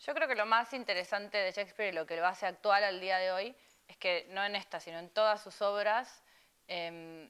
Yo creo que lo más interesante de Shakespeare y lo que lo hace actual al día de hoy es que no en esta, sino en todas sus obras, em,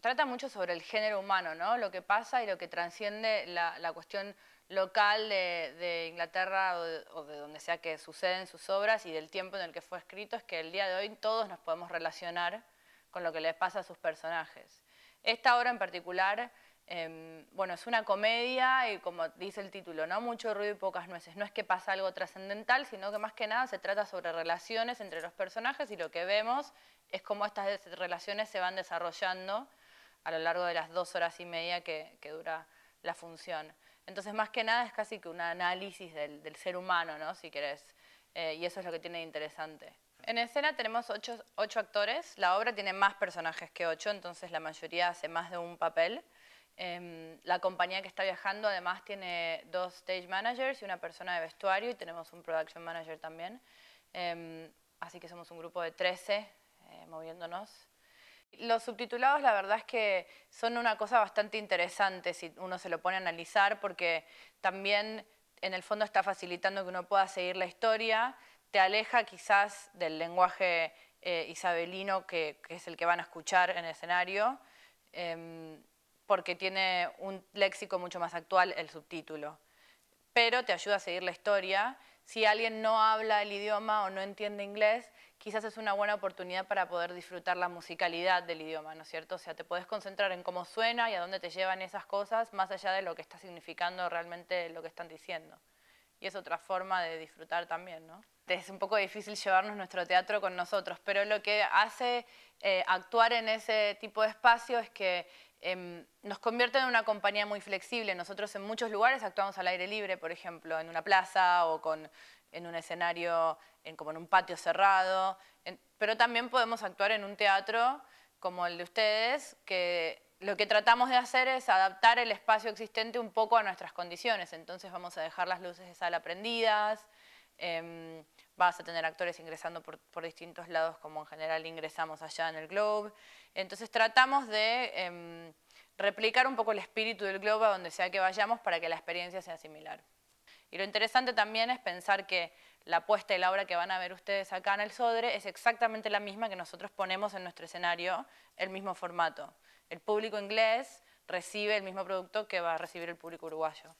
trata mucho sobre el género humano, ¿no? Lo que pasa y lo que transciende la, cuestión local de, Inglaterra o de, o de, donde sea que suceden sus obras y del tiempo en el que fue escrito, es que el día de hoy todos nos podemos relacionar con lo que le pasa a sus personajes. Esta obra en particular Em, bueno, es una comedia y como dice el título, ¿no? Mucho ruido y pocas nueces. No es que pasa algo trascendental, sino que más que nada se trata sobre relaciones entre los personajes y lo que vemos es cómo estas relaciones se van desarrollando a lo largo de las dos horas y media que, dura la función. Entonces, más que nada es casi que un análisis del, ser humano, ¿no? Si querés. Eh, y eso es lo que tiene de interesante. En escena tenemos ocho, actores, la obra tiene más personajes que ocho, entonces la mayoría hace más de un papel. Em, la compañía que está viajando además tiene dos stage managers y una persona de vestuario y tenemos un production manager también. Em, así que somos un grupo de 13 eh, moviéndonos. Los subtitulados la verdad es que son una cosa bastante interesante si uno se lo pone a analizar porque también en el fondo está facilitando que uno pueda seguir la historia, te aleja quizás del lenguaje eh, isabelino que, que, es el que van a escuchar en el escenario em, porque tiene un léxico mucho más actual el subtítulo. Pero te ayuda a seguir la historia. Si alguien no habla el idioma o no entiende inglés, quizás es una buena oportunidad para poder disfrutar la musicalidad del idioma, ¿no es cierto? O sea, te puedes concentrar en cómo suena y a dónde te llevan esas cosas, más allá de lo que está significando realmente lo que están diciendo y es otra forma de disfrutar también, ¿no? Es un poco difícil llevarnos nuestro teatro con nosotros, pero lo que hace eh, actuar en ese tipo de espacio es que em, nos convierte en una compañía muy flexible. Nosotros en muchos lugares actuamos al aire libre, por ejemplo, en una plaza o con, en un escenario en, como en un patio cerrado, pero también podemos actuar en un teatro como el de ustedes, que lo que tratamos de hacer es adaptar el espacio existente un poco a nuestras condiciones. Entonces vamos a dejar las luces de sala prendidas, em, vas a tener actores ingresando por, distintos lados, como en general ingresamos allá en el Globe. Entonces tratamos de em, replicar un poco el espíritu del Globe a donde sea que vayamos para que la experiencia sea similar. Y lo interesante también es pensar que la puesta y la obra que van a ver ustedes acá en el Sodre es exactamente la misma que nosotros ponemos en nuestro escenario, el mismo formato el público inglés recibe el mismo producto que va a recibir el público uruguayo.